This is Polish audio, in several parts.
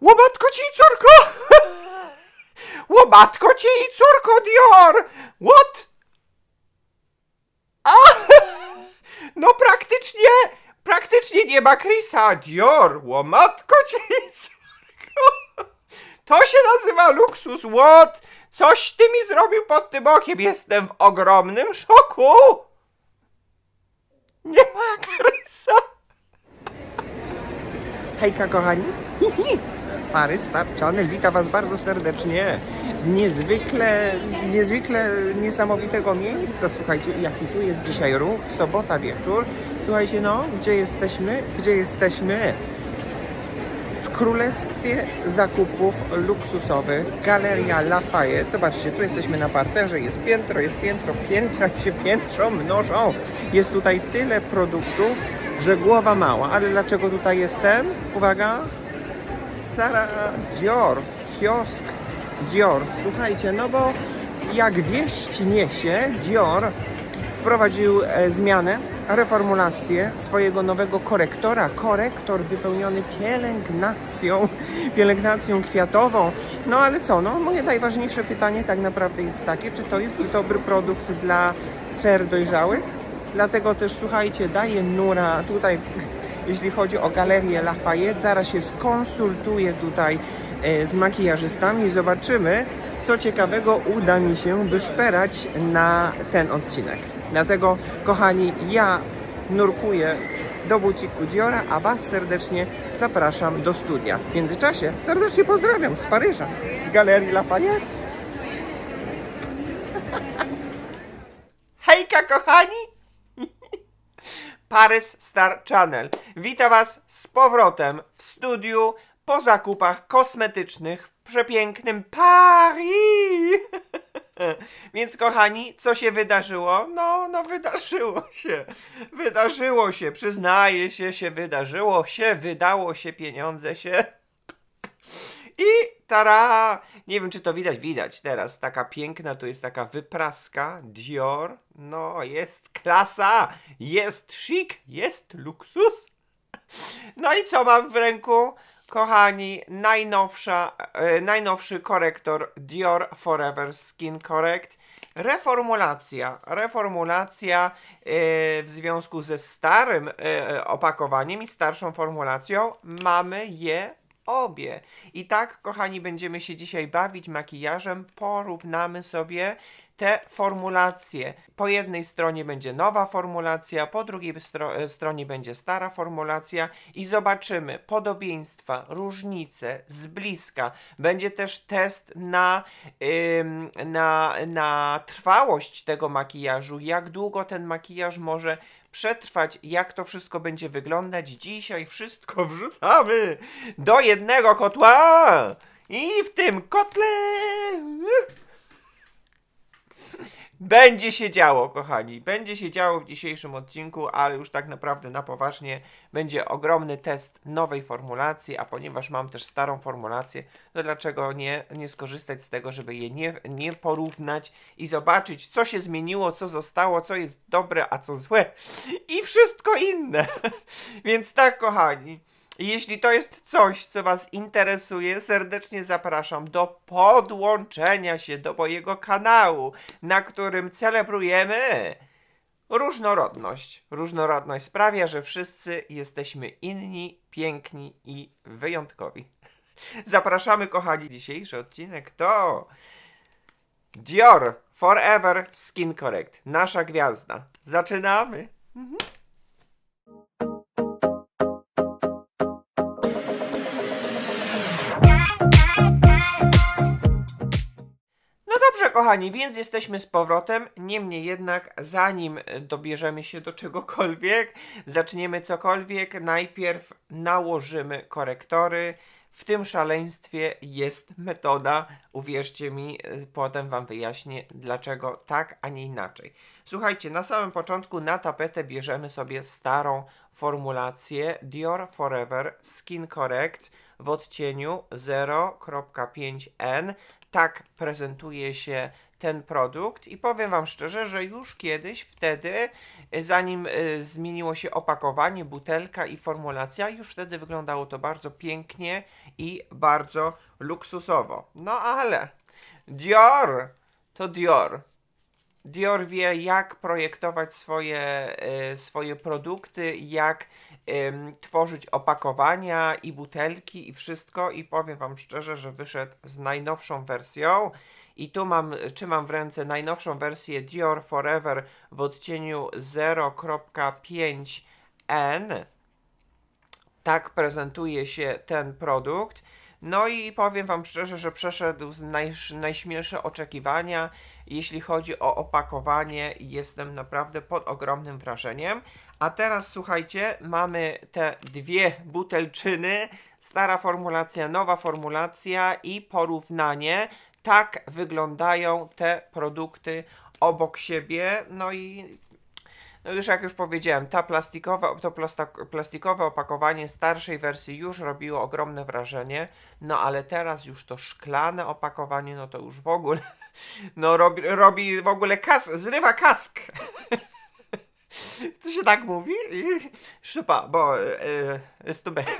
Łobatko ci, córko! Łobatko ci, córko Dior! What? A! No praktycznie, praktycznie nie ma Chrisa. Dior, łomatko ci, córko! To się nazywa luksus, what? Coś ty mi zrobił pod tym okiem. Jestem w ogromnym szoku. Nie ma Chrisa. Hejka, kochani. Mary Starczany. Witam Was bardzo serdecznie z niezwykle, niezwykle niesamowitego miejsca. Słuchajcie, jaki tu jest dzisiaj ruch, sobota wieczór. Słuchajcie, no, gdzie jesteśmy? Gdzie jesteśmy? W królestwie zakupów luksusowych Galeria Lafayette. Zobaczcie, tu jesteśmy na parterze, jest piętro, jest piętro, piętra się piętro mnożą. Jest tutaj tyle produktów, że głowa mała. Ale dlaczego tutaj jestem? Uwaga, Sara Dior, kiosk Dior. Słuchajcie, no bo jak wieść niesie, Dior wprowadził e, zmianę, reformulację swojego nowego korektora. Korektor wypełniony pielęgnacją, pielęgnacją kwiatową. No ale co, no moje najważniejsze pytanie tak naprawdę jest takie, czy to jest dobry produkt dla ser dojrzałych? Dlatego też, słuchajcie, daję nura tutaj jeśli chodzi o galerię Lafayette. Zaraz się skonsultuję tutaj e, z makijażystami i zobaczymy, co ciekawego uda mi się wyszperać na ten odcinek. Dlatego, kochani, ja nurkuję do buciku Diora, a Was serdecznie zapraszam do studia. W międzyczasie serdecznie pozdrawiam z Paryża, z Galerii Lafayette. Hejka, kochani! Paris Star Channel. Witam Was z powrotem w studiu po zakupach kosmetycznych w przepięknym Paris. Więc kochani, co się wydarzyło? No, no wydarzyło się. Wydarzyło się, przyznaję się, się wydarzyło się, wydało się pieniądze się. I tara! Nie wiem, czy to widać, widać teraz. Taka piękna, to jest taka wypraska Dior. No, jest klasa, jest chic, jest luksus. No i co mam w ręku? Kochani, najnowsza, e, najnowszy korektor Dior Forever Skin Correct. Reformulacja, reformulacja e, w związku ze starym e, e opakowaniem i starszą formulacją mamy je obie. I tak, kochani, będziemy się dzisiaj bawić makijażem. Porównamy sobie te formulacje. Po jednej stronie będzie nowa formulacja, po drugiej stro e, stronie będzie stara formulacja i zobaczymy podobieństwa, różnice z bliska. Będzie też test na, ym, na, na trwałość tego makijażu, jak długo ten makijaż może przetrwać, jak to wszystko będzie wyglądać. Dzisiaj wszystko wrzucamy do jednego kotła i w tym kotle Będzie się działo, kochani. Będzie się działo w dzisiejszym odcinku, ale już tak naprawdę na poważnie będzie ogromny test nowej formulacji, a ponieważ mam też starą formulację, no dlaczego nie, nie skorzystać z tego, żeby je nie, nie porównać i zobaczyć, co się zmieniło, co zostało, co jest dobre, a co złe i wszystko inne. Więc tak, kochani. Jeśli to jest coś, co Was interesuje, serdecznie zapraszam do podłączenia się do mojego kanału, na którym celebrujemy różnorodność. Różnorodność sprawia, że wszyscy jesteśmy inni, piękni i wyjątkowi. Zapraszamy, kochani, dzisiejszy odcinek to Dior Forever Skin Correct, nasza gwiazda. Zaczynamy! Mhm. Kochani, więc jesteśmy z powrotem. Niemniej jednak, zanim dobierzemy się do czegokolwiek, zaczniemy cokolwiek, najpierw nałożymy korektory. W tym szaleństwie jest metoda. Uwierzcie mi, potem Wam wyjaśnię, dlaczego tak, a nie inaczej. Słuchajcie, na samym początku na tapetę bierzemy sobie starą formulację Dior Forever Skin Correct w odcieniu 0.5N tak prezentuje się ten produkt i powiem Wam szczerze, że już kiedyś wtedy, zanim e, zmieniło się opakowanie, butelka i formulacja, już wtedy wyglądało to bardzo pięknie i bardzo luksusowo. No ale Dior to Dior. Dior wie, jak projektować swoje, e, swoje produkty, jak ym, tworzyć opakowania i butelki i wszystko i powiem Wam szczerze, że wyszedł z najnowszą wersją i tu mam, czy mam w ręce najnowszą wersję Dior Forever w odcieniu 0.5N. Tak prezentuje się ten produkt. No i powiem Wam szczerze, że przeszedł naj, najśmielsze oczekiwania. Jeśli chodzi o opakowanie, jestem naprawdę pod ogromnym wrażeniem. A teraz słuchajcie, mamy te dwie butelczyny, stara formulacja, nowa formulacja i porównanie. Tak wyglądają te produkty obok siebie. No i no już jak już powiedziałem, ta plastikowa, to plastikowe opakowanie starszej wersji już robiło ogromne wrażenie, no ale teraz już to szklane opakowanie, no to już w ogóle, no robi, robi w ogóle kask, zrywa kask. co się tak mówi? Szypa, bo e, e stubę.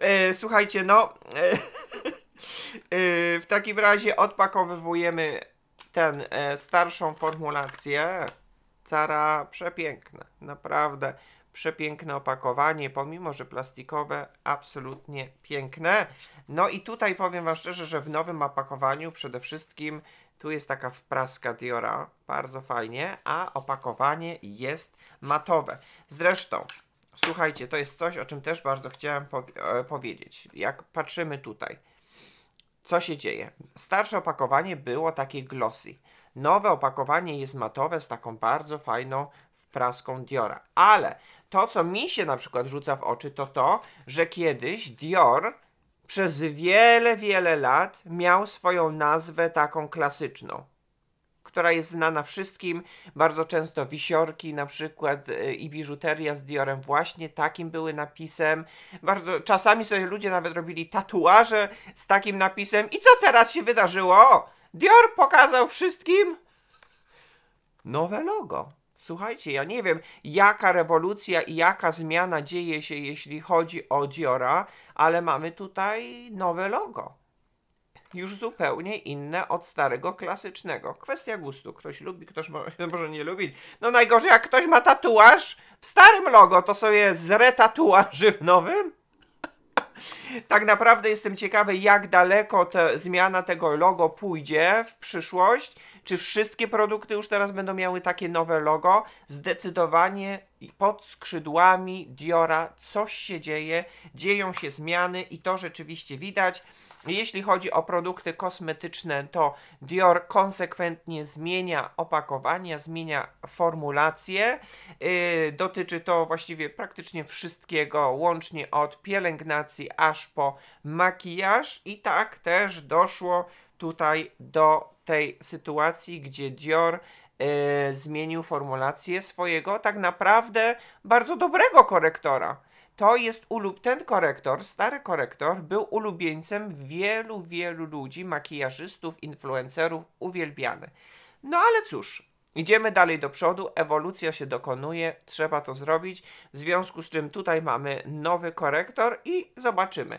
E, słuchajcie, no. E, w takim razie odpakowywujemy ten starszą formulację. Cara przepiękne, naprawdę przepiękne opakowanie, pomimo że plastikowe, absolutnie piękne. No i tutaj powiem Wam szczerze, że w nowym opakowaniu przede wszystkim tu jest taka wpraska Diora, bardzo fajnie, a opakowanie jest matowe. Zresztą, słuchajcie, to jest coś, o czym też bardzo chciałem po e, powiedzieć. Jak patrzymy tutaj, co się dzieje? Starsze opakowanie było takie glossy. Nowe opakowanie jest matowe z taką bardzo fajną wpraską Diora. Ale to, co mi się na przykład rzuca w oczy, to to, że kiedyś Dior przez wiele, wiele lat miał swoją nazwę taką klasyczną, która jest znana wszystkim. Bardzo często wisiorki na przykład y, i biżuteria z Diorem właśnie takim były napisem. Bardzo, czasami sobie ludzie nawet robili tatuaże z takim napisem. I co teraz się wydarzyło? Dior pokazał wszystkim nowe logo. Słuchajcie, ja nie wiem, jaka rewolucja i jaka zmiana dzieje się, jeśli chodzi o Diora, ale mamy tutaj nowe logo. Już zupełnie inne od starego, klasycznego. Kwestia gustu. Ktoś lubi, ktoś może, może nie lubić. No najgorzej, jak ktoś ma tatuaż w starym logo, to sobie zretatuaży w nowym. Tak naprawdę jestem ciekawy, jak daleko te, zmiana tego logo pójdzie w przyszłość czy wszystkie produkty już teraz będą miały takie nowe logo? Zdecydowanie pod skrzydłami Diora coś się dzieje, dzieją się zmiany i to rzeczywiście widać. Jeśli chodzi o produkty kosmetyczne, to Dior konsekwentnie zmienia opakowania, zmienia formulacje. Yy, dotyczy to właściwie praktycznie wszystkiego, łącznie od pielęgnacji aż po makijaż. I tak też doszło tutaj do tej sytuacji, gdzie Dior y, zmienił formulację swojego tak naprawdę bardzo dobrego korektora. To jest ulub, ten korektor, stary korektor, był ulubieńcem wielu, wielu ludzi, makijażystów, influencerów, uwielbiany. No ale cóż, Idziemy dalej do przodu, ewolucja się dokonuje, trzeba to zrobić, w związku z czym tutaj mamy nowy korektor i zobaczymy.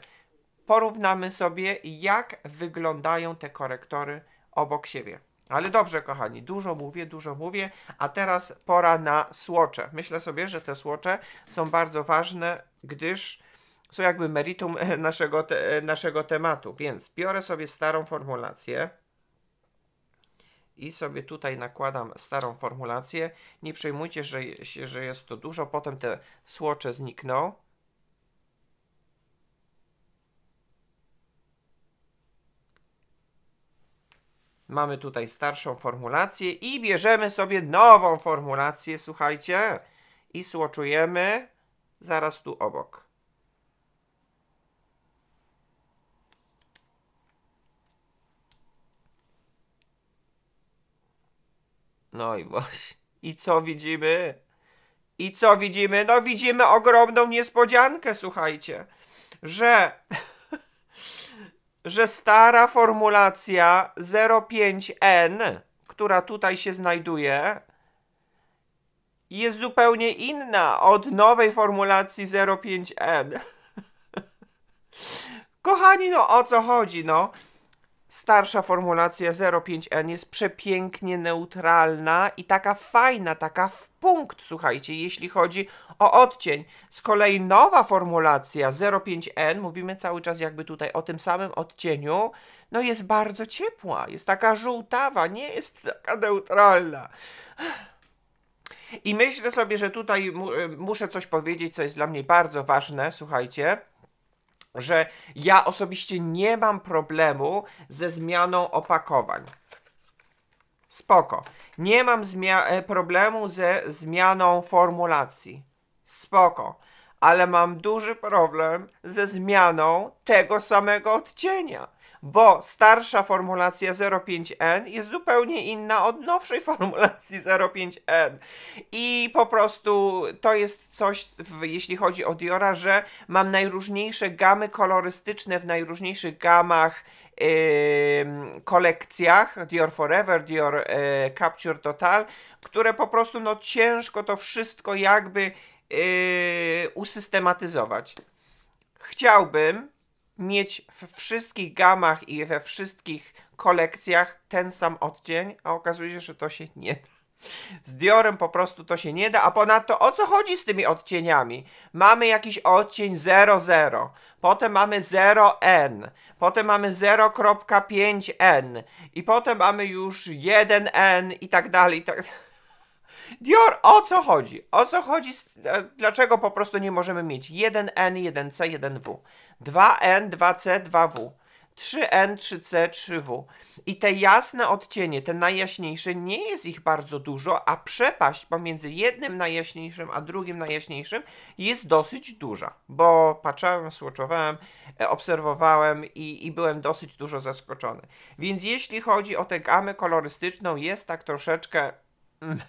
Porównamy sobie, jak wyglądają te korektory obok siebie. Ale dobrze, kochani, dużo mówię, dużo mówię, a teraz pora na słocze. Myślę sobie, że te słocze są bardzo ważne, gdyż są jakby meritum e, naszego, te, e, naszego tematu. Więc biorę sobie starą formulację i sobie tutaj nakładam starą formulację. Nie przejmujcie że, że jest to dużo, potem te słocze znikną. Mamy tutaj starszą formulację i bierzemy sobie nową formulację, słuchajcie, i słoczujemy zaraz tu obok. No i właśnie. I co widzimy? I co widzimy? No widzimy ogromną niespodziankę, słuchajcie, że że stara formulacja 05N, która tutaj się znajduje, jest zupełnie inna od nowej formulacji 05N. Kochani, no o co chodzi, no? starsza formulacja 05N jest przepięknie neutralna i taka fajna, taka w punkt, słuchajcie, jeśli chodzi o odcień. Z kolei nowa formulacja 05N, mówimy cały czas jakby tutaj o tym samym odcieniu, no jest bardzo ciepła, jest taka żółtawa, nie jest taka neutralna. I myślę sobie, że tutaj y, muszę coś powiedzieć, co jest dla mnie bardzo ważne, słuchajcie że ja osobiście nie mam problemu ze zmianą opakowań. Spoko. Nie mam e, problemu ze zmianą formulacji. Spoko. Ale mam duży problem ze zmianą tego samego odcienia bo starsza formulacja 05N jest zupełnie inna od nowszej formulacji 05N. I po prostu to jest coś, w, jeśli chodzi o Diora, że mam najróżniejsze gamy kolorystyczne w najróżniejszych gamach kolekcjach Dior Forever, Dior y, Capture Total, które po prostu no ciężko to wszystko jakby y, usystematyzować. Chciałbym, mieć we wszystkich gamach i we wszystkich kolekcjach ten sam odcień, a okazuje się, że to się nie da. Z Diorem po prostu to się nie da, a ponadto o co chodzi z tymi odcieniami? Mamy jakiś odcień 00, potem mamy 0N, potem mamy 0.5N i potem mamy już 1N i tak dalej, i tak dalej. Dior, o co chodzi? O co chodzi? E, dlaczego po prostu nie możemy mieć 1N, 1C, 1W? 2N, 2C, 2W. 3N, 3C, 3W. I te jasne odcienie, te najjaśniejsze, nie jest ich bardzo dużo, a przepaść pomiędzy jednym najjaśniejszym a drugim najjaśniejszym jest dosyć duża, bo patrzałem, słoczowałem, e, obserwowałem i, i byłem dosyć dużo zaskoczony. Więc jeśli chodzi o tę gamę kolorystyczną, jest tak troszeczkę. Mm,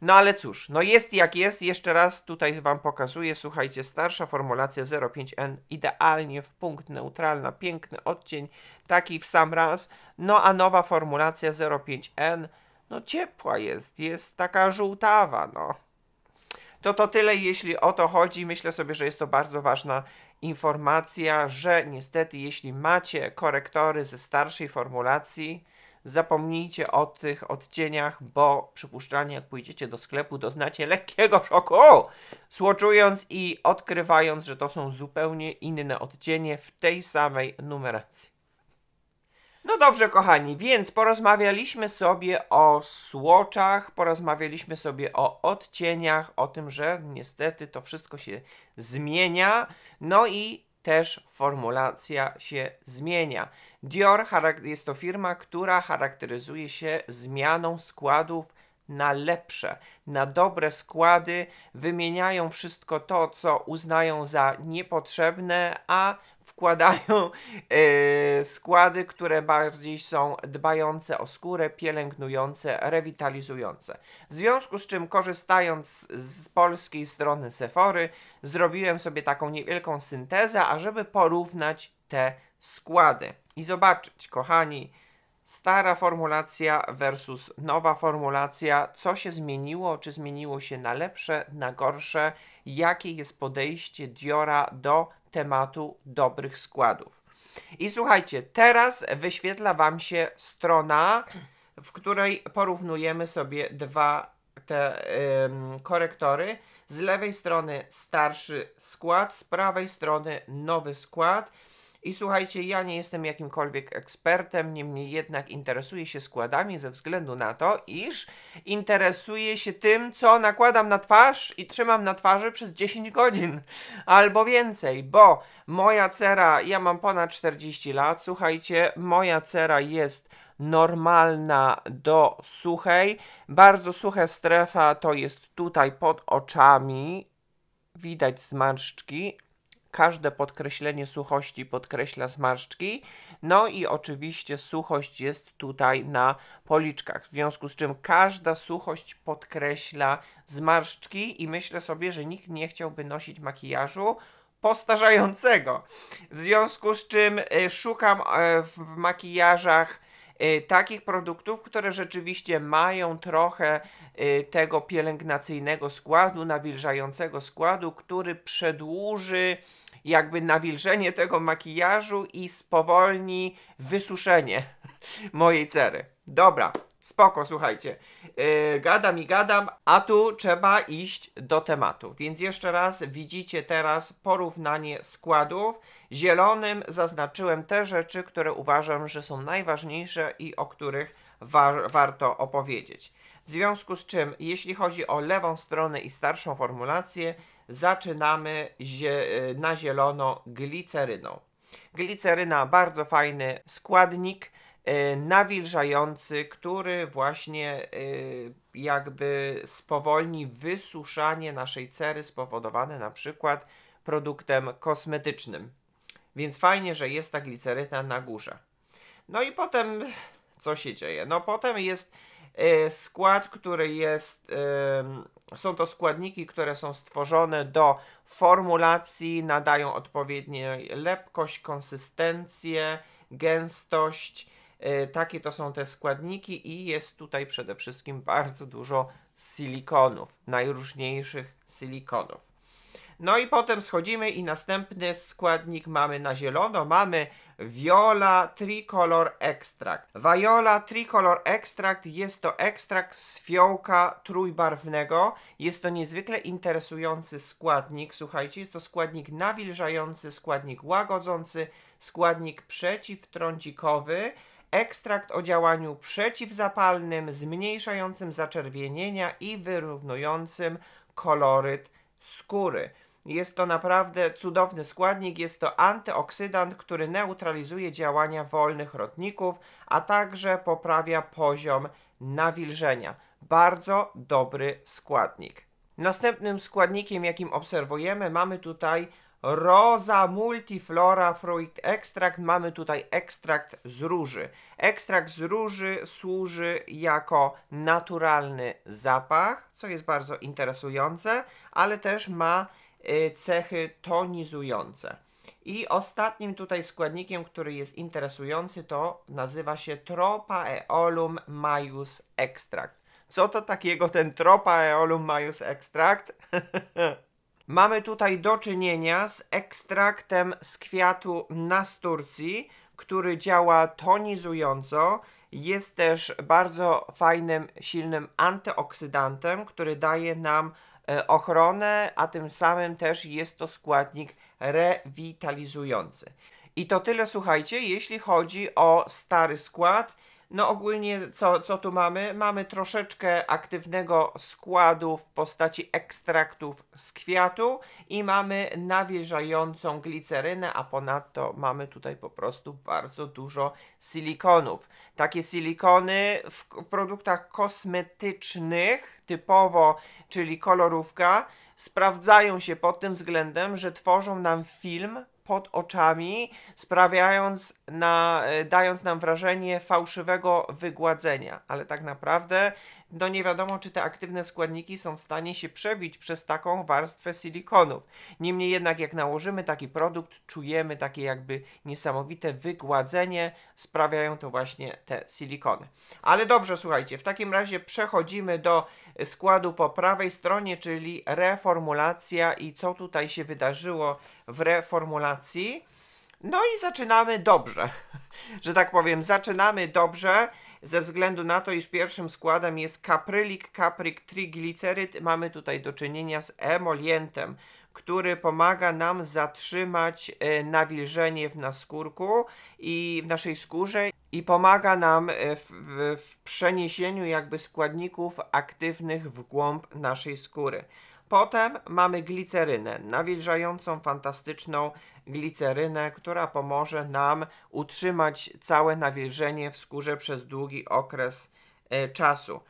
no ale cóż, no jest jak jest. Jeszcze raz tutaj Wam pokazuję, słuchajcie, starsza formulacja 05N, idealnie w punkt neutralna, piękny odcień, taki w sam raz. No a nowa formulacja 05N, no ciepła jest, jest taka żółtawa, no. To to tyle, jeśli o to chodzi. Myślę sobie, że jest to bardzo ważna informacja, że niestety, jeśli macie korektory ze starszej formulacji, zapomnijcie o tych odcieniach, bo przypuszczalnie jak pójdziecie do sklepu, doznacie lekkiego szoku, słoczując i odkrywając, że to są zupełnie inne odcienie w tej samej numeracji. No dobrze, kochani, więc porozmawialiśmy sobie o słoczach, porozmawialiśmy sobie o odcieniach, o tym, że niestety to wszystko się zmienia. No i też formulacja się zmienia. Dior jest to firma, która charakteryzuje się zmianą składów na lepsze, na dobre składy, wymieniają wszystko to, co uznają za niepotrzebne, a wkładają e, składy, które bardziej są dbające o skórę, pielęgnujące, rewitalizujące. W związku z czym, korzystając z polskiej strony Sephory, zrobiłem sobie taką niewielką syntezę, ażeby porównać te składy i zobaczyć, kochani, stara formulacja versus nowa formulacja, co się zmieniło, czy zmieniło się na lepsze, na gorsze, jakie jest podejście Diora do tematu dobrych składów. I słuchajcie, teraz wyświetla Wam się strona, w której porównujemy sobie dwa te ym, korektory. Z lewej strony starszy skład, z prawej strony nowy skład. I słuchajcie, ja nie jestem jakimkolwiek ekspertem, niemniej jednak interesuję się składami ze względu na to, iż interesuję się tym, co nakładam na twarz i trzymam na twarzy przez 10 godzin albo więcej, bo moja cera, ja mam ponad 40 lat, słuchajcie, moja cera jest normalna do suchej. Bardzo sucha strefa to jest tutaj pod oczami. Widać zmarszczki, Każde podkreślenie suchości podkreśla zmarszczki. No i oczywiście suchość jest tutaj na policzkach, w związku z czym każda suchość podkreśla zmarszczki i myślę sobie, że nikt nie chciałby nosić makijażu postarzającego. W związku z czym y, szukam y, w makijażach Y, takich produktów, które rzeczywiście mają trochę y, tego pielęgnacyjnego składu, nawilżającego składu, który przedłuży jakby nawilżenie tego makijażu i spowolni wysuszenie mojej cery. Dobra, Spoko, słuchajcie. Yy, gadam i gadam, a tu trzeba iść do tematu. Więc jeszcze raz widzicie teraz porównanie składów. Zielonym zaznaczyłem te rzeczy, które uważam, że są najważniejsze i o których wa warto opowiedzieć. W związku z czym, jeśli chodzi o lewą stronę i starszą formulację, zaczynamy zie e, na zielono gliceryną. Gliceryna bardzo fajny składnik E, nawilżający, który właśnie e, jakby spowolni wysuszanie naszej cery spowodowane na przykład produktem kosmetycznym. Więc fajnie, że jest ta gliceryna na górze. No i potem co się dzieje? No potem jest e, skład, który jest są to składniki, które są stworzone do formulacji, nadają odpowiednią lepkość, konsystencję, gęstość E, takie to są te składniki i jest tutaj przede wszystkim bardzo dużo silikonów, najróżniejszych silikonów. No i potem schodzimy i następny składnik mamy na zielono. Mamy Viola Tricolor Extract. Viola Tricolor Extract jest to ekstrakt z fiołka trójbarwnego. Jest to niezwykle interesujący składnik. Słuchajcie, jest to składnik nawilżający, składnik łagodzący, składnik przeciwtrącikowy Ekstrakt o działaniu przeciwzapalnym, zmniejszającym zaczerwienienia i wyrównującym koloryt skóry. Jest to naprawdę cudowny składnik, jest to antyoksydant, który neutralizuje działania wolnych rotników, a także poprawia poziom nawilżenia. Bardzo dobry składnik. Następnym składnikiem, jakim obserwujemy, mamy tutaj Rosa Multiflora Fruit Extract. Mamy tutaj ekstrakt z róży. Ekstrakt z róży służy jako naturalny zapach, co jest bardzo interesujące, ale też ma y, cechy tonizujące. I ostatnim tutaj składnikiem, który jest interesujący, to nazywa się Tropaeolum majus extract. Co to takiego ten Tropaeolum majus extract? Mamy tutaj do czynienia z ekstraktem z kwiatu nasturcji, który działa tonizująco. Jest też bardzo fajnym, silnym antyoksydantem, który daje nam e, ochronę, a tym samym też jest to składnik rewitalizujący. I to tyle, słuchajcie, jeśli chodzi o stary skład. No ogólnie co, co tu mamy? Mamy troszeczkę aktywnego składu w postaci ekstraktów z kwiatu i mamy nawilżającą glicerynę, a ponadto mamy tutaj po prostu bardzo dużo silikonów. Takie silikony w produktach kosmetycznych typowo, czyli kolorówka, sprawdzają się pod tym względem, że tworzą nam film pod oczami, sprawiając na, e, dając nam wrażenie fałszywego wygładzenia, ale tak naprawdę no nie wiadomo, czy te aktywne składniki są w stanie się przebić przez taką warstwę silikonów. Niemniej jednak, jak nałożymy taki produkt, czujemy takie jakby niesamowite wygładzenie, sprawiają to właśnie te silikony. Ale dobrze, słuchajcie, w takim razie przechodzimy do składu po prawej stronie, czyli reformulacja i co tutaj się wydarzyło w reformulacji. No i zaczynamy dobrze, że tak powiem, zaczynamy dobrze ze względu na to, iż pierwszym składem jest kaprylik, capric trigliceryt. Mamy tutaj do czynienia z emolientem który pomaga nam zatrzymać e, nawilżenie w naskórku i w naszej skórze i pomaga nam e, w, w, w przeniesieniu jakby składników aktywnych w głąb naszej skóry. Potem mamy glicerynę, nawilżającą, fantastyczną glicerynę, która pomoże nam utrzymać całe nawilżenie w skórze przez długi okres e, czasu.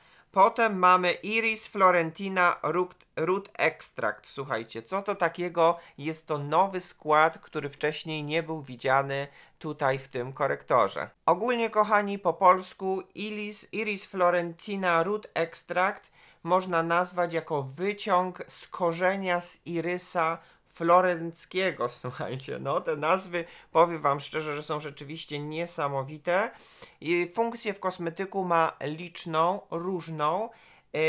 Potem mamy Iris Florentina Root, Root Extract. Słuchajcie, co to takiego? Jest to nowy skład, który wcześniej nie był widziany tutaj w tym korektorze. Ogólnie, kochani, po polsku Iris, Iris Florentina Root Extract można nazwać jako wyciąg z korzenia z irysa florenckiego, słuchajcie. No, te nazwy, powiem Wam szczerze, że są rzeczywiście niesamowite. Funkcję w kosmetyku ma liczną, różną. E,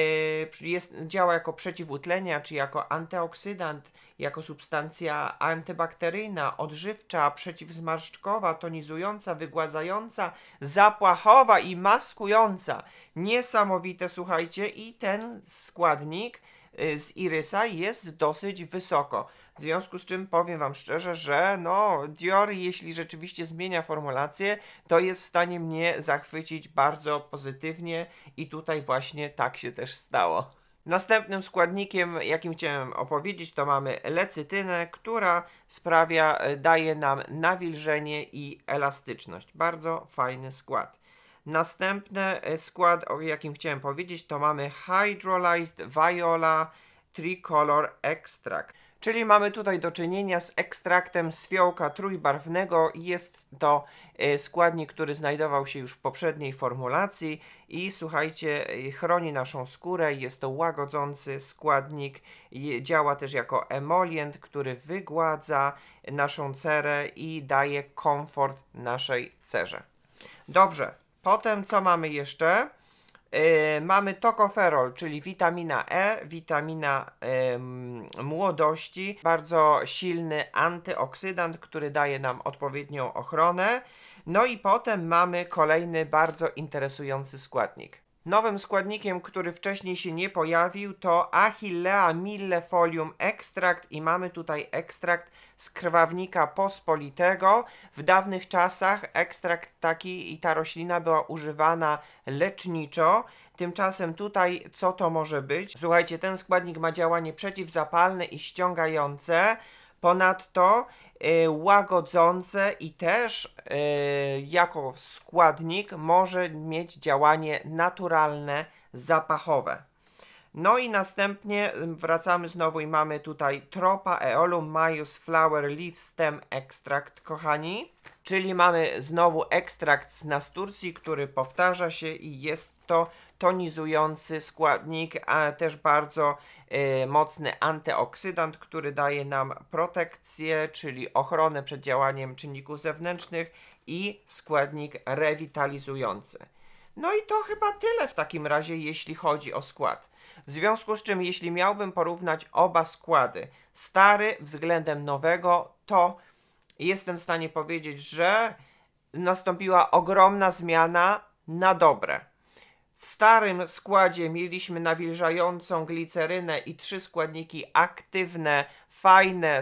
jest, działa jako przeciwutlenia, czy jako antyoksydant, jako substancja antybakteryjna, odżywcza, przeciwzmarszczkowa, tonizująca, wygładzająca, zapłachowa i maskująca. Niesamowite, słuchajcie, i ten składnik e, z irysa jest dosyć wysoko. W związku z czym powiem Wam szczerze, że no, Dior, jeśli rzeczywiście zmienia formulację, to jest w stanie mnie zachwycić bardzo pozytywnie i tutaj właśnie tak się też stało. Następnym składnikiem, jakim chciałem opowiedzieć, to mamy lecytynę, która sprawia, e, daje nam nawilżenie i elastyczność. Bardzo fajny skład. Następny e, skład, o jakim chciałem powiedzieć, to mamy Hydrolyzed Viola Tricolor Extract. Czyli mamy tutaj do czynienia z ekstraktem z fiołka trójbarwnego. Jest to e, składnik, który znajdował się już w poprzedniej formulacji i słuchajcie, e, chroni naszą skórę. Jest to łagodzący składnik. Działa też jako emolient, który wygładza naszą cerę i daje komfort naszej cerze. Dobrze, potem co mamy jeszcze? E, mamy tokoferol, czyli witamina E, witamina młodości, bardzo silny antyoksydant, który daje nam odpowiednią ochronę. No i potem mamy kolejny bardzo interesujący składnik. Nowym składnikiem, który wcześniej się nie pojawił, to Achillea millefolium ekstrakt i mamy tutaj ekstrakt z krwawnika pospolitego. W dawnych czasach ekstrakt taki i ta roślina była używana leczniczo. Tymczasem tutaj co to może być? Słuchajcie, ten składnik ma działanie przeciwzapalne i ściągające. Ponadto y, łagodzące i też y, jako składnik może mieć działanie naturalne, zapachowe. No i następnie wracamy znowu i mamy tutaj tropa Eolum Majus Flower Leaf Stem Extract, kochani. Czyli mamy znowu ekstrakt z nasturcji, który powtarza się i jest to tonizujący składnik, a też bardzo y, mocny antyoksydant, który daje nam protekcję, czyli ochronę przed działaniem czynników zewnętrznych i składnik rewitalizujący. No i to chyba tyle w takim razie, jeśli chodzi o skład. W związku z czym, jeśli miałbym porównać oba składy, stary względem nowego, to jestem w stanie powiedzieć, że nastąpiła ogromna zmiana na dobre. W starym składzie mieliśmy nawilżającą glicerynę i trzy składniki aktywne fajne,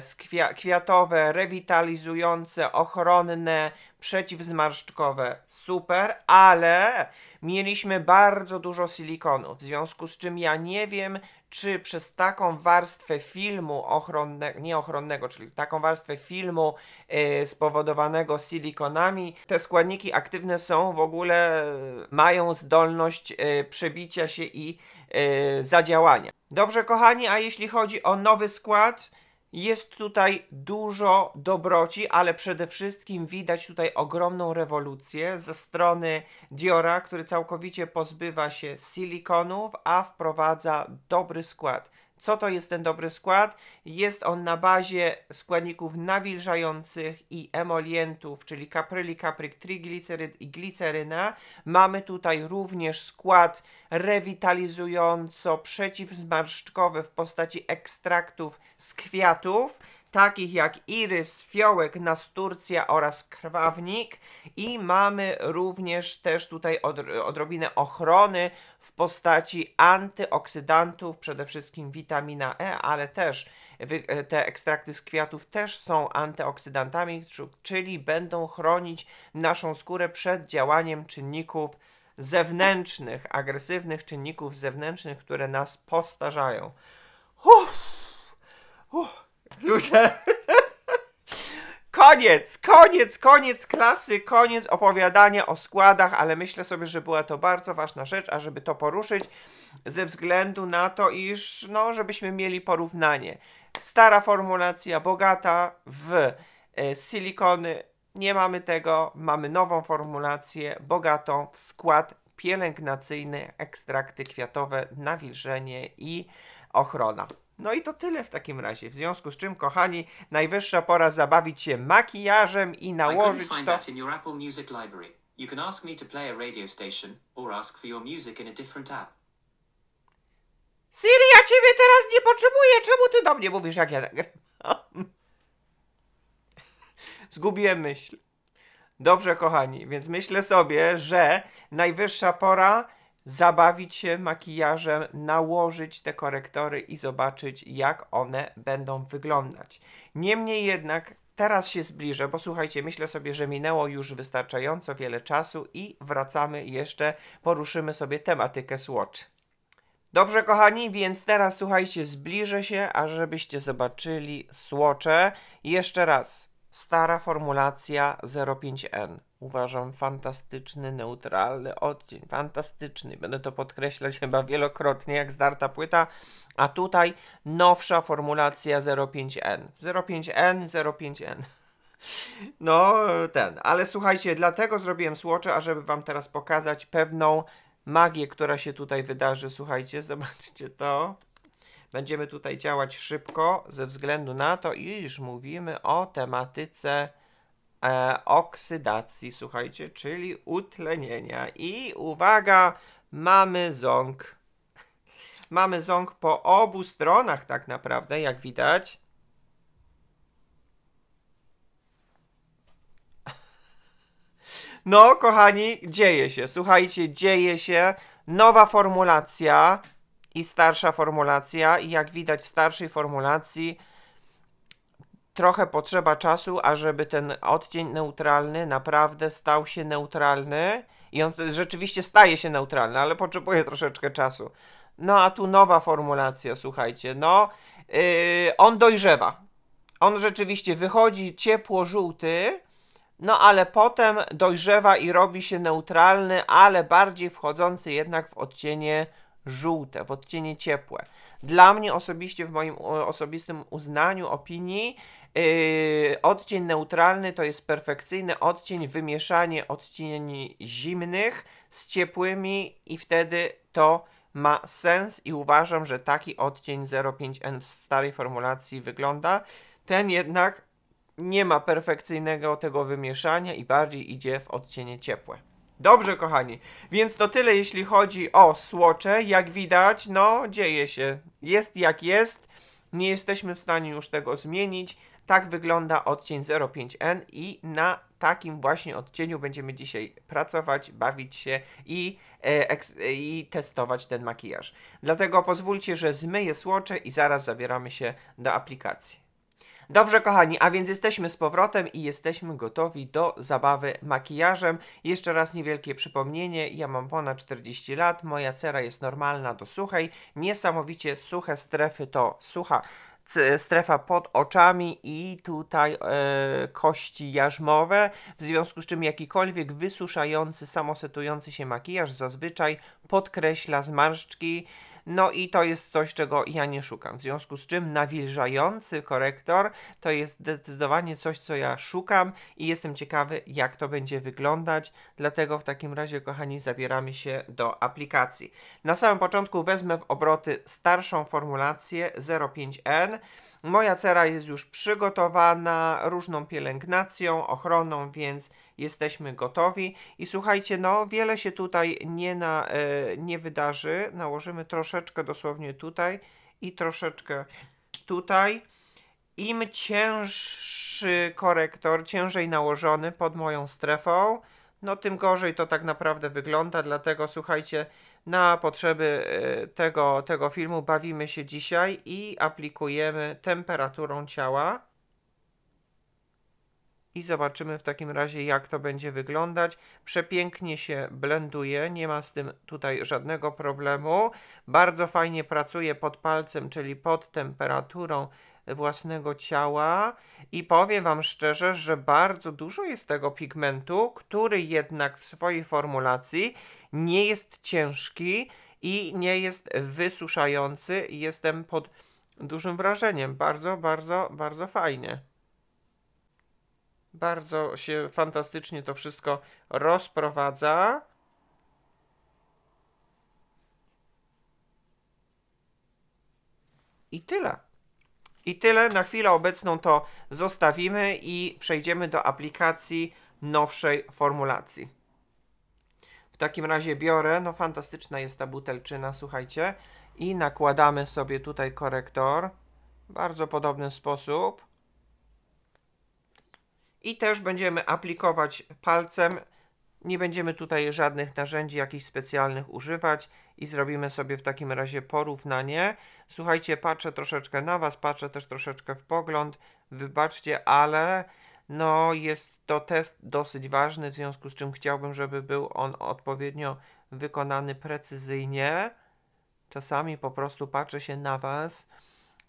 kwiatowe, rewitalizujące, ochronne, przeciwzmarszczkowe. Super, ale mieliśmy bardzo dużo silikonu, w związku z czym ja nie wiem, czy przez taką warstwę filmu ochronnego, nieochronnego, czyli taką warstwę filmu yy, spowodowanego silikonami, te składniki aktywne są w ogóle, mają zdolność yy, przebicia się i yy, zadziałania. Dobrze, kochani, a jeśli chodzi o nowy skład, jest tutaj dużo dobroci, ale przede wszystkim widać tutaj ogromną rewolucję ze strony Diora, który całkowicie pozbywa się silikonów, a wprowadza dobry skład. Co to jest ten dobry skład? Jest on na bazie składników nawilżających i emolientów, czyli kapryli, kapryk, trigliceryd i gliceryna. Mamy tutaj również skład rewitalizująco przeciwzmarszczkowy w postaci ekstraktów z kwiatów takich jak Irys, Fiołek, Nasturcja oraz Krwawnik i mamy również też tutaj od, odrobinę ochrony w postaci antyoksydantów, przede wszystkim witamina E, ale też e, te ekstrakty z kwiatów też są antyoksydantami, czyli będą chronić naszą skórę przed działaniem czynników zewnętrznych, agresywnych czynników zewnętrznych, które nas postarzają. Uff, uff. Ludzie. Koniec, koniec, koniec klasy, koniec opowiadania o składach, ale myślę sobie, że była to bardzo ważna rzecz, ażeby to poruszyć, ze względu na to, iż, no, żebyśmy mieli porównanie. Stara formulacja, bogata w e, silikony, nie mamy tego, mamy nową formulację, bogatą w skład pielęgnacyjny, ekstrakty kwiatowe, nawilżenie i ochrona. No i to tyle w takim razie. W związku z czym, kochani, najwyższa pora zabawić się makijażem i nałożyć to. Siri, ja ciebie teraz nie potrzebuję. Czemu ty do mnie mówisz, jak ja nagrywam? Zgubiłem myśl. Dobrze, kochani, więc myślę sobie, że najwyższa pora zabawić się makijażem, nałożyć te korektory i zobaczyć, jak one będą wyglądać. Niemniej jednak teraz się zbliżę, bo słuchajcie, myślę sobie, że minęło już wystarczająco wiele czasu i wracamy jeszcze, poruszymy sobie tematykę Swatch. Dobrze, kochani, więc teraz słuchajcie, zbliżę się, ażebyście zobaczyli Swatche. Jeszcze raz, Stara formulacja 05N. Uważam fantastyczny, neutralny odcień. Fantastyczny. Będę to podkreślać chyba wielokrotnie, jak zdarta płyta. A tutaj nowsza formulacja 05N. 05N, 05N. No, ten. Ale słuchajcie, dlatego zrobiłem słocze, ażeby Wam teraz pokazać pewną magię, która się tutaj wydarzy. Słuchajcie, zobaczcie to. Będziemy tutaj działać szybko ze względu na to, iż mówimy o tematyce e, oksydacji, słuchajcie, czyli utlenienia. I uwaga, mamy ząg. Mamy ząg po obu stronach tak naprawdę, jak widać. No, kochani, dzieje się. Słuchajcie, dzieje się. Nowa formulacja i starsza formulacja, i jak widać w starszej formulacji trochę potrzeba czasu, ażeby ten odcień neutralny naprawdę stał się neutralny i on rzeczywiście staje się neutralny, ale potrzebuje troszeczkę czasu. No a tu nowa formulacja, słuchajcie, no yy, on dojrzewa. On rzeczywiście wychodzi ciepło żółty, no ale potem dojrzewa i robi się neutralny, ale bardziej wchodzący jednak w odcienie żółte, w odcienie ciepłe. Dla mnie osobiście, w moim osobistym uznaniu, opinii, yy, odcień neutralny to jest perfekcyjny odcień, wymieszanie odcieni zimnych z ciepłymi i wtedy to ma sens i uważam, że taki odcień 05N w starej formulacji wygląda. Ten jednak nie ma perfekcyjnego tego wymieszania i bardziej idzie w odcienie ciepłe. Dobrze, kochani. Więc to tyle, jeśli chodzi o słocze. Jak widać, no, dzieje się. Jest jak jest. Nie jesteśmy w stanie już tego zmienić. Tak wygląda odcień 05N i na takim właśnie odcieniu będziemy dzisiaj pracować, bawić się i, e, i testować ten makijaż. Dlatego pozwólcie, że zmyję słocze i zaraz zabieramy się do aplikacji. Dobrze kochani, a więc jesteśmy z powrotem i jesteśmy gotowi do zabawy makijażem. Jeszcze raz niewielkie przypomnienie, ja mam ponad 40 lat, moja cera jest normalna do suchej, niesamowicie suche strefy to sucha strefa pod oczami i tutaj e, kości jarzmowe, w związku z czym jakikolwiek wysuszający, samosetujący się makijaż zazwyczaj podkreśla zmarszczki, no i to jest coś, czego ja nie szukam. W związku z czym nawilżający korektor to jest zdecydowanie coś, co ja szukam i jestem ciekawy, jak to będzie wyglądać. Dlatego w takim razie, kochani, zabieramy się do aplikacji. Na samym początku wezmę w obroty starszą formulację 05N. Moja cera jest już przygotowana różną pielęgnacją, ochroną, więc jesteśmy gotowi. I słuchajcie, no wiele się tutaj nie, na, e, nie wydarzy. Nałożymy troszeczkę dosłownie tutaj i troszeczkę tutaj. Im cięższy korektor, ciężej nałożony pod moją strefą, no tym gorzej to tak naprawdę wygląda, dlatego słuchajcie, na potrzeby e, tego, tego filmu bawimy się dzisiaj i aplikujemy temperaturą ciała i zobaczymy w takim razie jak to będzie wyglądać. Przepięknie się blenduje, nie ma z tym tutaj żadnego problemu. Bardzo fajnie pracuje pod palcem, czyli pod temperaturą własnego ciała i powiem Wam szczerze, że bardzo dużo jest tego pigmentu, który jednak w swojej formulacji nie jest ciężki i nie jest wysuszający. Jestem pod dużym wrażeniem. Bardzo, bardzo, bardzo fajnie. Bardzo się fantastycznie to wszystko rozprowadza. I tyle. I tyle. Na chwilę obecną to zostawimy i przejdziemy do aplikacji nowszej formulacji. W takim razie biorę, no fantastyczna jest ta butelczyna, słuchajcie, i nakładamy sobie tutaj korektor. Bardzo podobny sposób i też będziemy aplikować palcem. Nie będziemy tutaj żadnych narzędzi jakichś specjalnych używać i zrobimy sobie w takim razie porównanie. Słuchajcie, patrzę troszeczkę na Was, patrzę też troszeczkę w pogląd. Wybaczcie, ale no jest to test dosyć ważny, w związku z czym chciałbym, żeby był on odpowiednio wykonany precyzyjnie. Czasami po prostu patrzę się na Was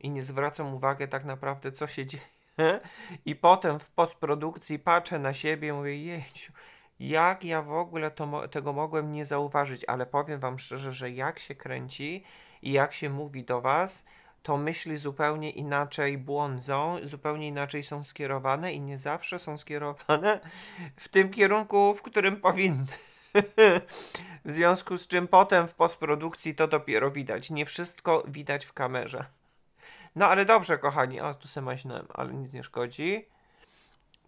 i nie zwracam uwagi tak naprawdę, co się dzieje I potem w postprodukcji patrzę na siebie i mówię, jak ja w ogóle to, tego mogłem nie zauważyć, ale powiem wam szczerze, że jak się kręci i jak się mówi do was, to myśli zupełnie inaczej błądzą, zupełnie inaczej są skierowane i nie zawsze są skierowane w tym kierunku, w którym powinny. w związku z czym potem w postprodukcji to dopiero widać. Nie wszystko widać w kamerze. No ale dobrze, kochani. O, tu se maśnąłem, ale nic nie szkodzi.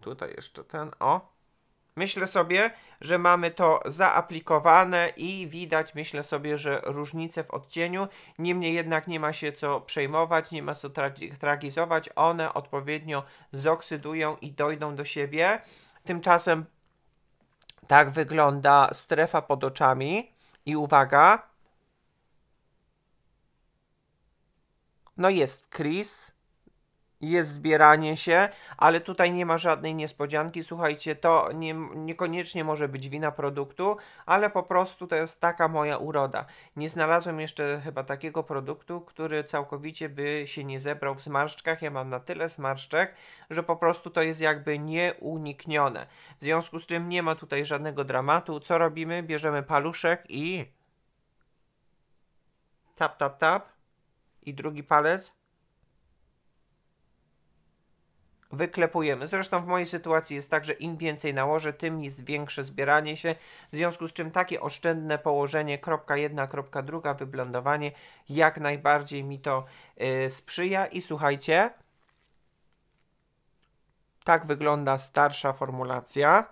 Tutaj jeszcze ten, o. Myślę sobie, że mamy to zaaplikowane i widać, myślę sobie, że różnice w odcieniu. Niemniej jednak nie ma się co przejmować, nie ma co tra tragizować. One odpowiednio zoksydują i dojdą do siebie. Tymczasem tak wygląda strefa pod oczami. I uwaga, No jest Chris, jest zbieranie się, ale tutaj nie ma żadnej niespodzianki. Słuchajcie, to nie, niekoniecznie może być wina produktu, ale po prostu to jest taka moja uroda. Nie znalazłem jeszcze chyba takiego produktu, który całkowicie by się nie zebrał w zmarszczkach. Ja mam na tyle zmarszczek, że po prostu to jest jakby nieuniknione. W związku z czym nie ma tutaj żadnego dramatu. Co robimy? Bierzemy paluszek i. Tap, tap, tap i drugi palec wyklepujemy. Zresztą w mojej sytuacji jest tak, że im więcej nałożę, tym jest większe zbieranie się, w związku z czym takie oszczędne położenie kropka jedna, kropka druga, wyblendowanie jak najbardziej mi to y, sprzyja i słuchajcie, tak wygląda starsza formulacja.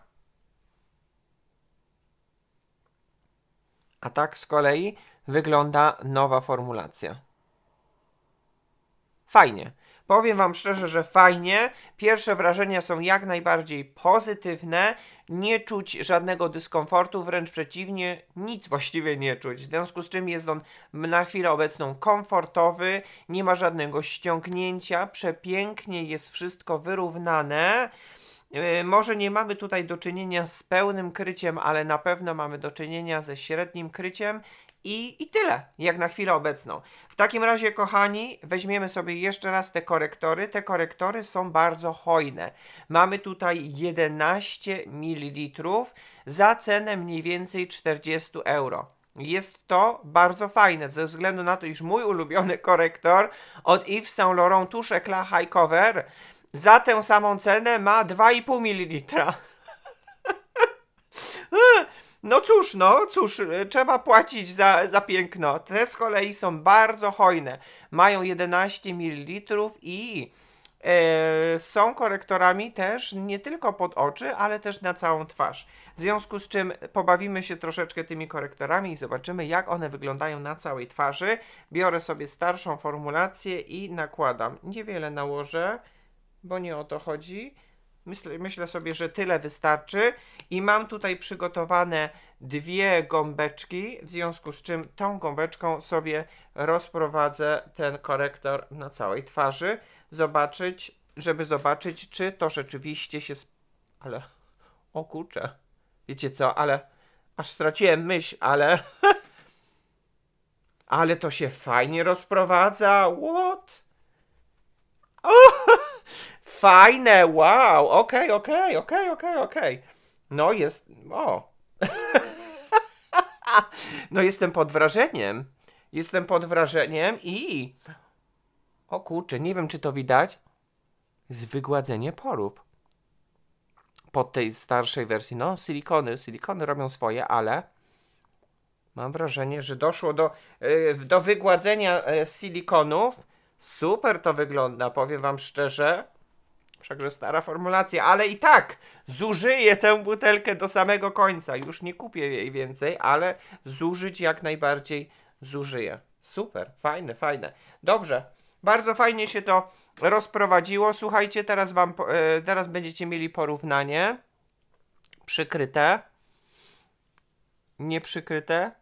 A tak z kolei wygląda nowa formulacja fajnie. Powiem Wam szczerze, że fajnie. Pierwsze wrażenia są jak najbardziej pozytywne. Nie czuć żadnego dyskomfortu, wręcz przeciwnie, nic właściwie nie czuć. W związku z czym jest on na chwilę obecną komfortowy, nie ma żadnego ściągnięcia, przepięknie jest wszystko wyrównane. E, może nie mamy tutaj do czynienia z pełnym kryciem, ale na pewno mamy do czynienia ze średnim kryciem i, I tyle, jak na chwilę obecną. W takim razie, kochani, weźmiemy sobie jeszcze raz te korektory. Te korektory są bardzo hojne. Mamy tutaj 11 ml za cenę mniej więcej 40 euro. Jest to bardzo fajne, ze względu na to, iż mój ulubiony korektor od Yves Saint Laurent Touche Eclat High Cover za tę samą cenę ma 2,5 ml. No cóż, no cóż, y, trzeba płacić za, za piękno. Te z kolei są bardzo hojne. Mają 11 ml i Yy, są korektorami też nie tylko pod oczy, ale też na całą twarz. W związku z czym pobawimy się troszeczkę tymi korektorami i zobaczymy, jak one wyglądają na całej twarzy. Biorę sobie starszą formulację i nakładam. Niewiele nałożę, bo nie o to chodzi. Myślę, myślę sobie, że tyle wystarczy. I mam tutaj przygotowane dwie gąbeczki, w związku z czym tą gąbeczką sobie rozprowadzę ten korektor na całej twarzy, zobaczyć, żeby zobaczyć, czy to rzeczywiście się... Ale... O kurczę. Wiecie co, ale... Aż straciłem myśl, ale... ale to się fajnie rozprowadza, what? Fajne, wow, ok ok okej, okay, okej, okay, okej, okay, okej. Okay. No jest. O! no jestem pod wrażeniem. Jestem pod wrażeniem i. O kurczę, nie wiem czy to widać. Z wygładzenie porów. Pod tej starszej wersji. No, silikony, silikony robią swoje, ale. Mam wrażenie, że doszło do, yy, do wygładzenia yy, silikonów. Super to wygląda, powiem Wam szczerze. Wszakże stara formulacja, ale i tak zużyję tę butelkę do samego końca. Już nie kupię jej więcej, ale zużyć jak najbardziej zużyję. Super, fajne, fajne. Dobrze, bardzo fajnie się to rozprowadziło. Słuchajcie, teraz, wam, e, teraz będziecie mieli porównanie przykryte, nieprzykryte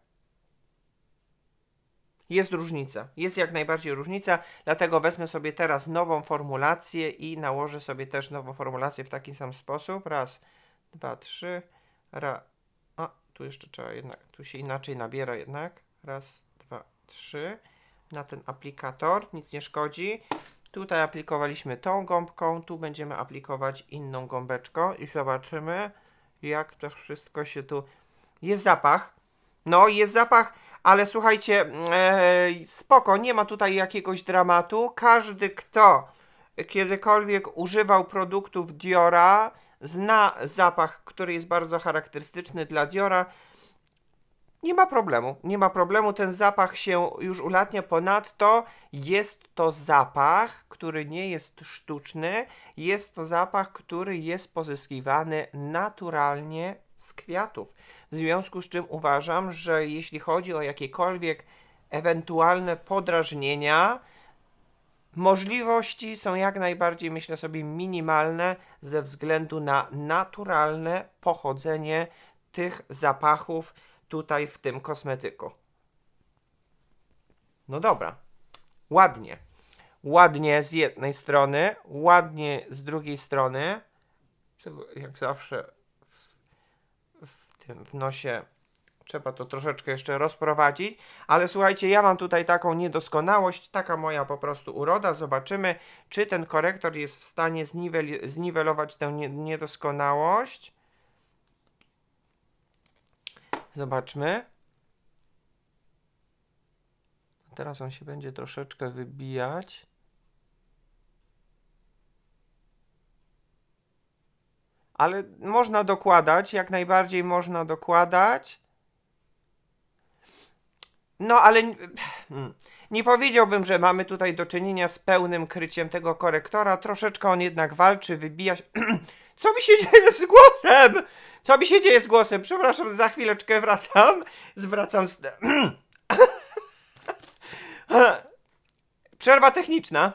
jest różnica, jest jak najbardziej różnica, dlatego wezmę sobie teraz nową formulację i nałożę sobie też nową formulację w taki sam sposób. Raz, dwa, trzy, ra... A, tu jeszcze trzeba jednak, tu się inaczej nabiera jednak. Raz, dwa, trzy na ten aplikator, nic nie szkodzi. Tutaj aplikowaliśmy tą gąbką, tu będziemy aplikować inną gąbeczką i zobaczymy, jak to wszystko się tu... Jest zapach. No, jest zapach ale słuchajcie, mm, e, spoko, nie ma tutaj jakiegoś dramatu. Każdy, kto kiedykolwiek używał produktów Diora, zna zapach, który jest bardzo charakterystyczny dla Diora. Nie ma problemu, nie ma problemu, ten zapach się już ulatnia. Ponadto jest to zapach, który nie jest sztuczny, jest to zapach, który jest pozyskiwany naturalnie z kwiatów. W związku z czym uważam, że jeśli chodzi o jakiekolwiek ewentualne podrażnienia, możliwości są jak najbardziej, myślę sobie, minimalne ze względu na naturalne pochodzenie tych zapachów tutaj w tym kosmetyku. No dobra, ładnie. Ładnie z jednej strony, ładnie z drugiej strony. Jak zawsze w nosie. Trzeba to troszeczkę jeszcze rozprowadzić, ale słuchajcie, ja mam tutaj taką niedoskonałość, taka moja po prostu uroda. Zobaczymy, czy ten korektor jest w stanie zniwel zniwelować tę nie niedoskonałość. Zobaczmy. Teraz on się będzie troszeczkę wybijać. ale można dokładać, jak najbardziej można dokładać. No, ale hmm, nie powiedziałbym, że mamy tutaj do czynienia z pełnym kryciem tego korektora. Troszeczkę on jednak walczy, wybija się. Co mi się dzieje z głosem? Co mi się dzieje z głosem? Przepraszam, za chwileczkę wracam. Zwracam. Z... Przerwa techniczna.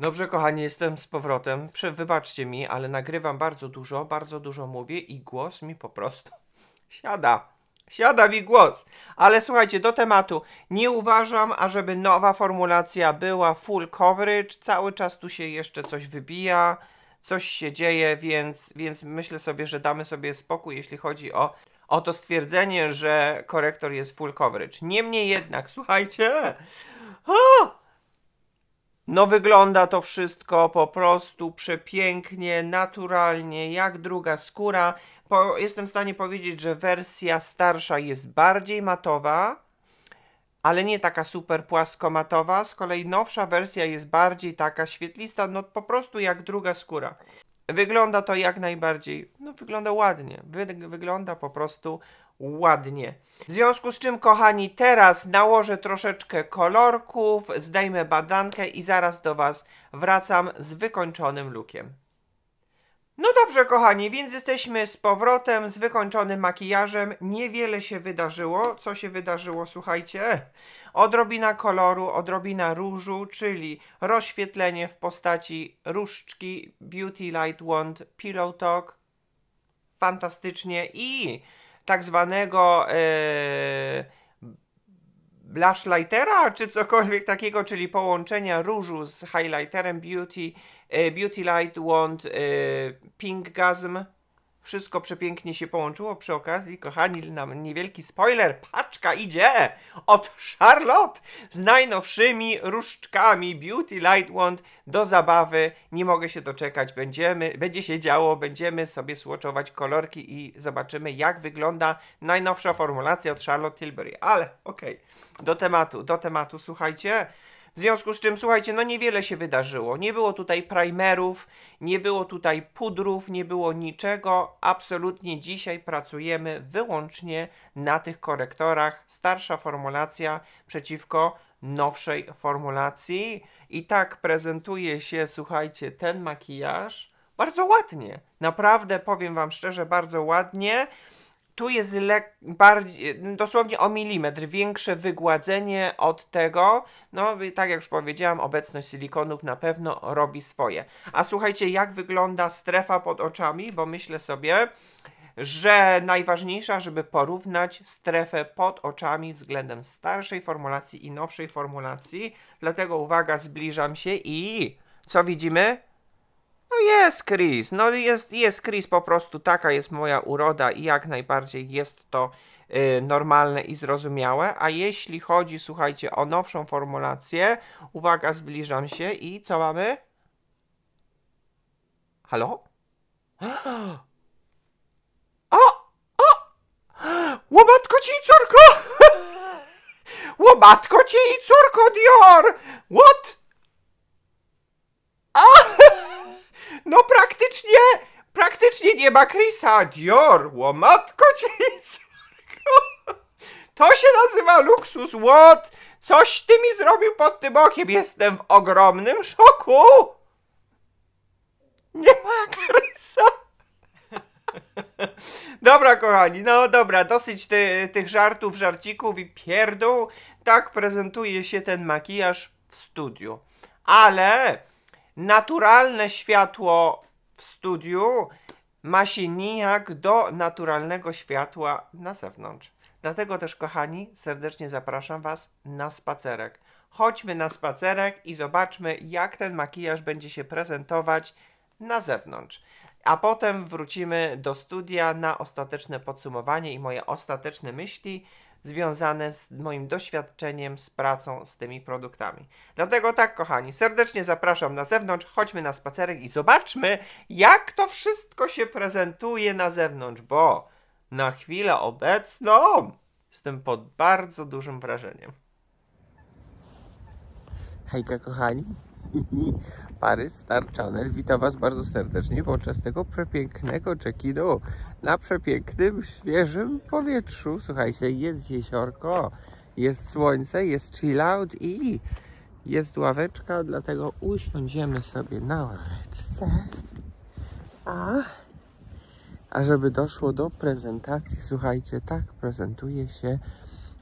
Dobrze, kochani, jestem z powrotem. Prze wybaczcie mi, ale nagrywam bardzo dużo, bardzo dużo mówię i głos mi po prostu siada. Siada mi głos. Ale słuchajcie, do tematu. Nie uważam, ażeby nowa formulacja była full coverage. Cały czas tu się jeszcze coś wybija, coś się dzieje, więc, więc myślę sobie, że damy sobie spokój, jeśli chodzi o, o to stwierdzenie, że korektor jest full coverage. Niemniej jednak, słuchajcie. O! No wygląda to wszystko po prostu przepięknie, naturalnie, jak druga skóra. Po, jestem w stanie powiedzieć, że wersja starsza jest bardziej matowa, ale nie taka super płaskomatowa. Z kolei nowsza wersja jest bardziej taka świetlista, no po prostu jak druga skóra. Wygląda to jak najbardziej, no wygląda ładnie, Wy, wygląda po prostu ładnie. W związku z czym, kochani, teraz nałożę troszeczkę kolorków, zdejmę badankę i zaraz do Was wracam z wykończonym lukiem. No dobrze, kochani, więc jesteśmy z powrotem z wykończonym makijażem. Niewiele się wydarzyło. Co się wydarzyło, słuchajcie? Eh, odrobina koloru, odrobina różu, czyli rozświetlenie w postaci różdżki Beauty Light Wand Pillow Talk. Fantastycznie. I tak zwanego e, blush lightera, czy cokolwiek takiego, czyli połączenia różu z highlighterem Beauty E, Beauty Light Wand, e, Pink Pinkgasm. Wszystko przepięknie się połączyło. Przy okazji, kochani, nam niewielki spoiler. Paczka idzie od Charlotte z najnowszymi różdżkami Beauty Light Wand do zabawy. Nie mogę się doczekać. Będziemy, będzie się działo, będziemy sobie słoczować kolorki i zobaczymy, jak wygląda najnowsza formulacja od Charlotte Tilbury. Ale okej, okay. do tematu, do tematu, słuchajcie. W związku z czym, słuchajcie, no niewiele się wydarzyło. Nie było tutaj primerów, nie było tutaj pudrów, nie było niczego. Absolutnie dzisiaj pracujemy wyłącznie na tych korektorach. Starsza formulacja przeciwko nowszej formulacji. I tak prezentuje się, słuchajcie, ten makijaż bardzo ładnie. Naprawdę, powiem Wam szczerze, bardzo ładnie tu jest lek, bardziej, mm, dosłownie o milimetr większe wygładzenie od tego. No, tak jak już powiedziałam, obecność silikonów na pewno robi swoje. A słuchajcie, jak wygląda strefa pod oczami, bo myślę sobie, że najważniejsza, żeby porównać strefę pod oczami względem starszej formulacji i nowszej formulacji. Dlatego uwaga, zbliżam się i co widzimy? No jest Chris, no jest, jest Chris po prostu, taka jest moja uroda i jak najbardziej jest to y, normalne i zrozumiałe. A jeśli chodzi, słuchajcie, o nowszą formulację, uwaga, zbliżam się i co mamy? Halo? O! O! Łobatko ci i córko! Łobatko ci i córko Dior! What? A! No praktycznie, praktycznie nie ma Chrisa. Dior, łomatko cielisko. To się nazywa luksus, łot. Coś ty mi zrobił pod tym okiem. Jestem w ogromnym szoku. Nie ma Chrisa. Dobra, kochani, no dobra, dosyć ty, tych żartów, żarcików i pierdół. Tak prezentuje się ten makijaż w studiu. Ale naturalne światło w studiu ma się nijak do naturalnego światła na zewnątrz. Dlatego też, kochani, serdecznie zapraszam Was na spacerek. Chodźmy na spacerek i zobaczmy, jak ten makijaż będzie się prezentować na zewnątrz. A potem wrócimy do studia na ostateczne podsumowanie i moje ostateczne myśli związane z moim doświadczeniem, z pracą z tymi produktami. Dlatego tak, kochani, serdecznie zapraszam na zewnątrz, chodźmy na spacerek i zobaczmy, jak to wszystko się prezentuje na zewnątrz, bo na chwilę obecną jestem pod bardzo dużym wrażeniem. Hejka, kochani. pary Star Channel. Witam Was bardzo serdecznie podczas tego przepięknego check-inu na przepięknym, świeżym powietrzu. Słuchajcie, jest jeziorko, jest słońce, jest chill out i jest ławeczka, dlatego usiądziemy sobie na ławeczce. A, a żeby doszło do prezentacji, słuchajcie, tak prezentuje się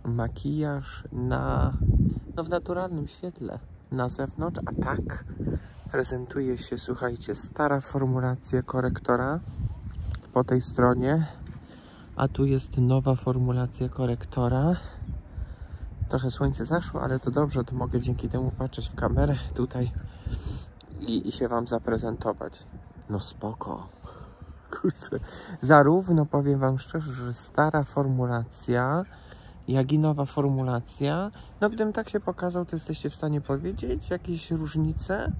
makijaż na, no w naturalnym świetle na zewnątrz, a tak prezentuje się, słuchajcie, stara formulacja korektora po tej stronie, a tu jest nowa formulacja korektora. Trochę słońce zaszło, ale to dobrze, to mogę dzięki temu patrzeć w kamerę tutaj i, i się Wam zaprezentować. No spoko. Kurczę. Zarówno powiem Wam szczerze, że stara formulacja Jaginowa formulacja. No gdybym tak się pokazał, to jesteście w stanie powiedzieć jakieś różnice?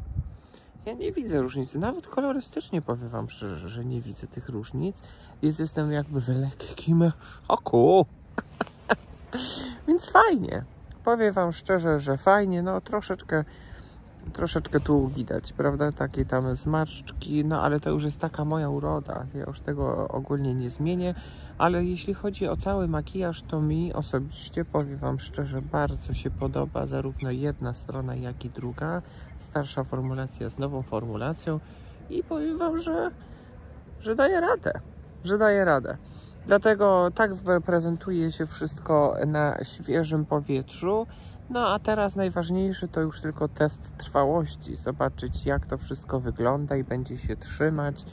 Ja nie widzę różnicy, nawet kolorystycznie powiem wam szczerze, że nie widzę tych różnic, jestem jakby w lekkim oku. więc fajnie. Powiem wam szczerze, że fajnie, no troszeczkę troszeczkę tu widać, prawda? Takie tam zmarszczki, no ale to już jest taka moja uroda. Ja już tego ogólnie nie zmienię, ale jeśli chodzi o cały makijaż, to mi osobiście, powiem Wam szczerze, bardzo się podoba zarówno jedna strona, jak i druga. Starsza formulacja z nową formulacją i powiem Wam, że, że daje radę, że daje radę. Dlatego tak prezentuje się wszystko na świeżym powietrzu. No a teraz najważniejszy to już tylko test trwałości, zobaczyć jak to wszystko wygląda i będzie się trzymać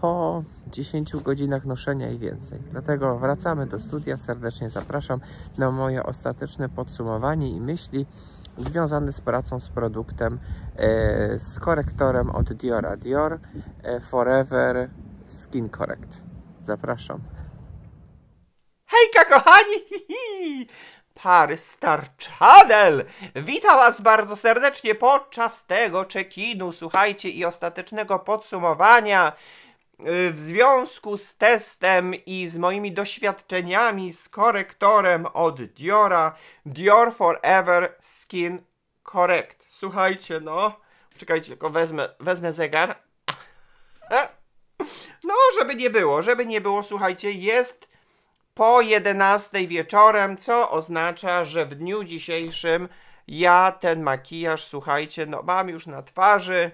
po 10 godzinach noszenia i więcej. Dlatego wracamy do studia, serdecznie zapraszam na moje ostateczne podsumowanie i myśli związane z pracą z produktem, e, z korektorem od Diora Dior e, Forever Skin Correct. Zapraszam. Hejka kochani! pary Starczadel. Channel. Witam Was bardzo serdecznie podczas tego check-inu, słuchajcie, i ostatecznego podsumowania y, w związku z testem i z moimi doświadczeniami z korektorem od Diora, Dior Forever Skin Correct. Słuchajcie, no, czekajcie, tylko wezmę, wezmę zegar. No, żeby nie było, żeby nie było, słuchajcie, jest po 11 wieczorem, co oznacza, że w dniu dzisiejszym ja ten makijaż, słuchajcie, no mam już na twarzy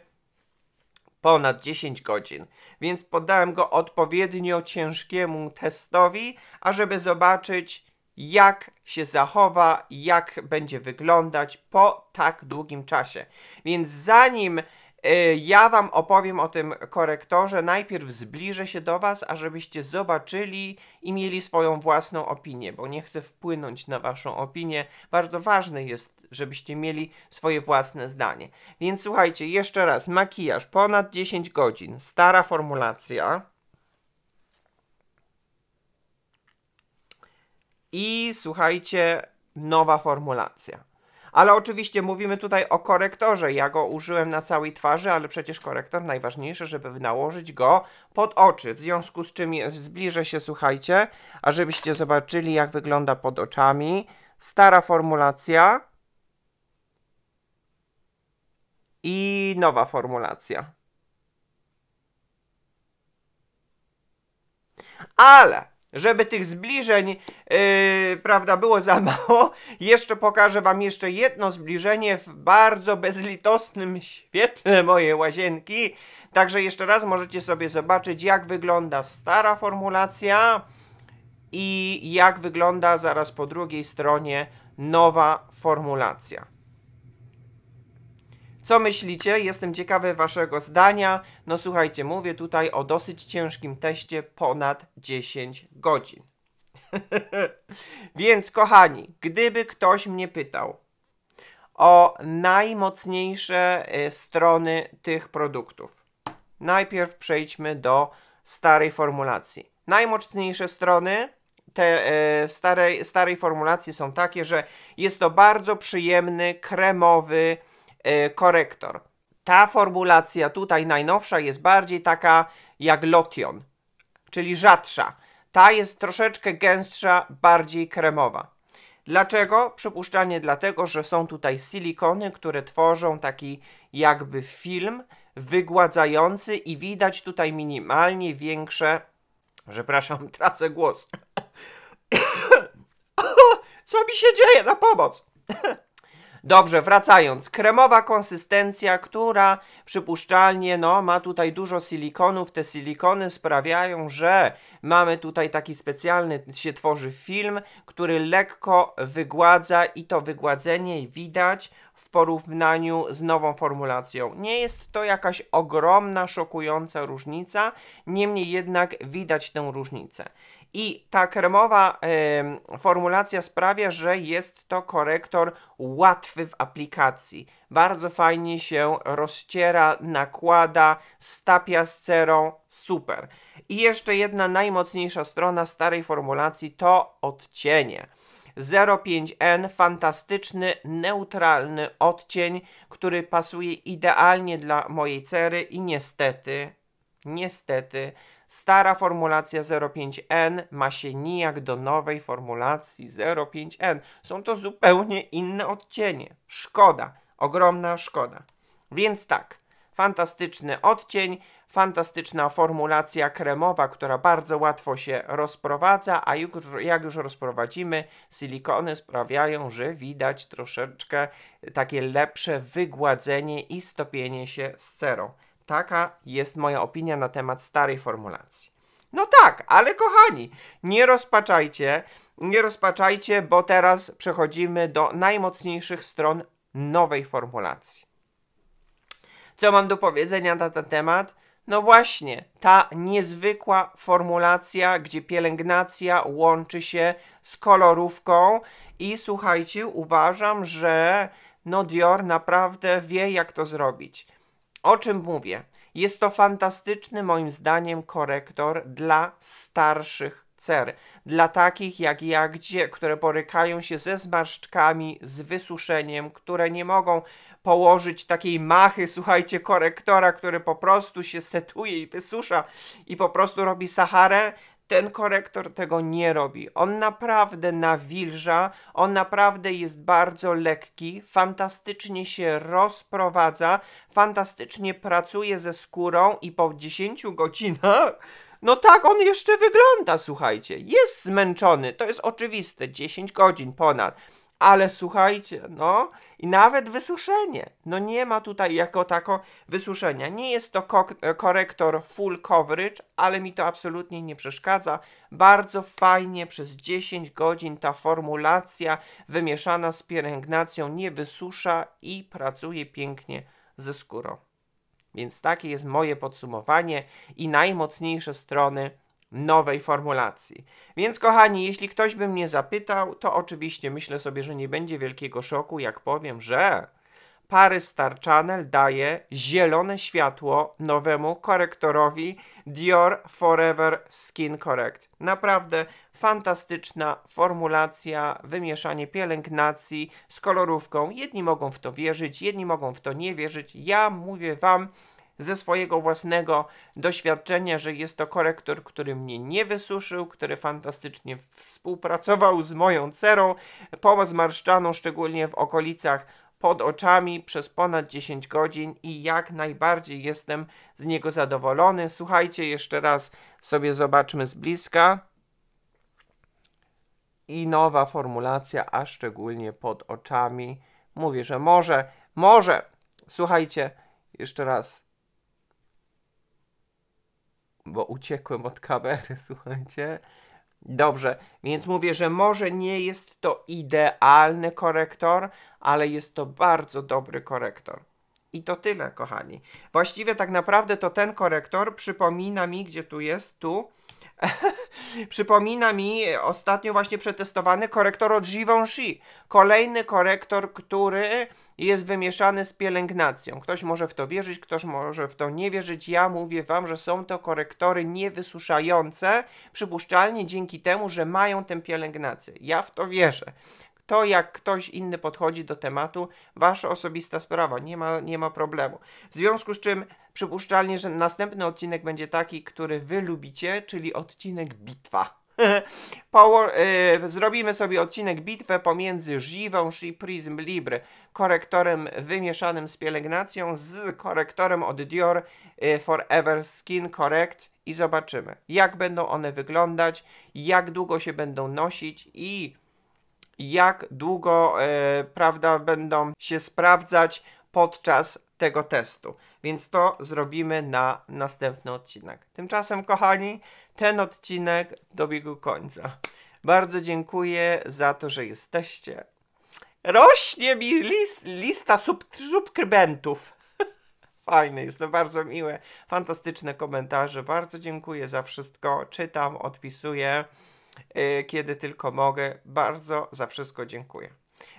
ponad 10 godzin, więc poddałem go odpowiednio ciężkiemu testowi, ażeby zobaczyć jak się zachowa, jak będzie wyglądać po tak długim czasie. Więc zanim E, ja Wam opowiem o tym korektorze. Najpierw zbliżę się do Was, ażebyście zobaczyli i mieli swoją własną opinię, bo nie chcę wpłynąć na Waszą opinię. Bardzo ważne jest, żebyście mieli swoje własne zdanie. Więc słuchajcie, jeszcze raz: makijaż ponad 10 godzin, stara formulacja. I słuchajcie, nowa formulacja. Ale oczywiście mówimy tutaj o korektorze. Ja go użyłem na całej twarzy, ale przecież korektor najważniejszy, żeby nałożyć go pod oczy. W związku z czym zbliżę się, słuchajcie, ażebyście zobaczyli, jak wygląda pod oczami. Stara formulacja i nowa formulacja. Ale żeby tych zbliżeń yy, prawda, było za mało, jeszcze pokażę Wam jeszcze jedno zbliżenie w bardzo bezlitosnym świetle mojej łazienki. Także jeszcze raz możecie sobie zobaczyć, jak wygląda stara formulacja i jak wygląda zaraz po drugiej stronie nowa formulacja. Co myślicie? Jestem ciekawy Waszego zdania. No słuchajcie, mówię tutaj o dosyć ciężkim teście ponad 10 godzin. Więc kochani, gdyby ktoś mnie pytał o najmocniejsze y, strony tych produktów, najpierw przejdźmy do starej formulacji. Najmocniejsze strony te e, starej, starej formulacji są takie, że jest to bardzo przyjemny, kremowy, E, korektor. Ta formulacja tutaj najnowsza jest bardziej taka jak lotion, czyli rzadsza. Ta jest troszeczkę gęstsza, bardziej kremowa. Dlaczego? Przypuszczalnie dlatego, że są tutaj silikony, które tworzą taki jakby film wygładzający i widać tutaj minimalnie większe... Przepraszam, tracę głos. Co mi się dzieje? Na pomoc! Dobrze, wracając. Kremowa konsystencja, która przypuszczalnie no, ma tutaj dużo silikonów. Te silikony sprawiają, że mamy tutaj taki specjalny, się tworzy film, który lekko wygładza i to wygładzenie widać w porównaniu z nową formulacją. Nie jest to jakaś ogromna, szokująca różnica, niemniej jednak widać tę różnicę. I ta kremowa y, formulacja sprawia, że jest to korektor łatwy w aplikacji. Bardzo fajnie się rozciera, nakłada, stapia z cerą, super. I jeszcze jedna najmocniejsza strona starej formulacji to odcienie. 05N fantastyczny, neutralny odcień, który pasuje idealnie dla mojej cery i niestety, niestety Stara formulacja 05N ma się nijak do nowej formulacji 05N. Są to zupełnie inne odcienie. Szkoda, ogromna szkoda. Więc tak, fantastyczny odcień, fantastyczna formulacja kremowa, która bardzo łatwo się rozprowadza, a już, jak już rozprowadzimy, silikony sprawiają, że widać troszeczkę takie lepsze wygładzenie i stopienie się z cerą. Taka jest moja opinia na temat starej formulacji. No tak, ale kochani, nie rozpaczajcie, nie rozpaczajcie, bo teraz przechodzimy do najmocniejszych stron nowej formulacji. Co mam do powiedzenia na ten temat? No właśnie, ta niezwykła formulacja, gdzie pielęgnacja łączy się z kolorówką i słuchajcie, uważam, że no Dior naprawdę wie jak to zrobić. O czym mówię? Jest to fantastyczny, moim zdaniem, korektor dla starszych cer. Dla takich jak ja, gdzie, które borykają się ze zmarszczkami, z wysuszeniem, które nie mogą położyć takiej machy, słuchajcie, korektora, który po prostu się setuje i wysusza i po prostu robi Saharę, ten korektor tego nie robi. On naprawdę nawilża, on naprawdę jest bardzo lekki, fantastycznie się rozprowadza, fantastycznie pracuje ze skórą i po 10 godzinach no tak on jeszcze wygląda, słuchajcie. Jest zmęczony, to jest oczywiste, 10 godzin ponad. Ale słuchajcie, no, i nawet wysuszenie. No nie ma tutaj jako tako wysuszenia. Nie jest to ko e, korektor full coverage, ale mi to absolutnie nie przeszkadza. Bardzo fajnie przez 10 godzin ta formulacja wymieszana z pielęgnacją nie wysusza i pracuje pięknie ze skórą. Więc takie jest moje podsumowanie i najmocniejsze strony nowej formulacji. Więc kochani, jeśli ktoś by mnie zapytał, to oczywiście myślę sobie, że nie będzie wielkiego szoku, jak powiem, że pary Star Channel daje zielone światło nowemu korektorowi Dior Forever Skin Correct. Naprawdę fantastyczna formulacja, wymieszanie pielęgnacji z kolorówką. Jedni mogą w to wierzyć, jedni mogą w to nie wierzyć. Ja mówię Wam, ze swojego własnego doświadczenia, że jest to korektor, który mnie nie wysuszył, który fantastycznie współpracował z moją cerą zmarszczaną szczególnie w okolicach pod oczami przez ponad 10 godzin i jak najbardziej jestem z niego zadowolony. Słuchajcie, jeszcze raz sobie zobaczmy z bliska. I nowa formulacja, a szczególnie pod oczami. Mówię, że może, może, słuchajcie, jeszcze raz bo uciekłem od kamery, słuchajcie. Dobrze, więc mówię, że może nie jest to idealny korektor, ale jest to bardzo dobry korektor. I to tyle, kochani. Właściwie tak naprawdę to ten korektor przypomina mi, gdzie tu jest, tu, Przypomina mi ostatnio właśnie przetestowany korektor od Givenchy. Kolejny korektor, który jest wymieszany z pielęgnacją. Ktoś może w to wierzyć, ktoś może w to nie wierzyć. Ja mówię Wam, że są to korektory niewysuszające, przypuszczalnie dzięki temu, że mają tę pielęgnację. Ja w to wierzę. To, jak ktoś inny podchodzi do tematu, wasza osobista sprawa, nie ma, nie ma problemu. W związku z czym przypuszczalnie, że następny odcinek będzie taki, który wy lubicie, czyli odcinek bitwa. y- zrobimy sobie odcinek bitwę pomiędzy Givenchy Prism Libre, korektorem wymieszanym z pielęgnacją, z korektorem od Dior y- Forever Skin Correct i zobaczymy, jak będą one wyglądać, jak długo się będą nosić i jak długo, e, prawda, będą się sprawdzać podczas tego testu. Więc to zrobimy na następny odcinek. Tymczasem, kochani, ten odcinek dobiegł końca. Bardzo dziękuję za to, że jesteście. Rośnie mi list, lista sub, subskrybentów. Fajne, jest to bardzo miłe. Fantastyczne komentarze. Bardzo dziękuję za wszystko. Czytam, odpisuję. E, kiedy tylko mogę. Bardzo za wszystko dziękuję.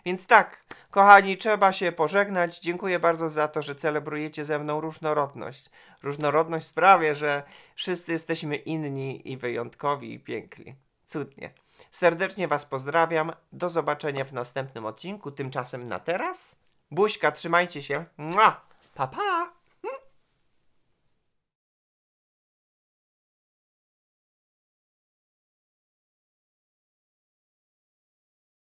Więc tak, kochani, trzeba się pożegnać. Dziękuję bardzo za to, że celebrujecie ze mną różnorodność. Różnorodność sprawia, że wszyscy jesteśmy inni i wyjątkowi i piękni. Cudnie. Serdecznie Was pozdrawiam. Do zobaczenia w następnym odcinku. Tymczasem na teraz. Buźka, trzymajcie się. Mua! Pa, pa!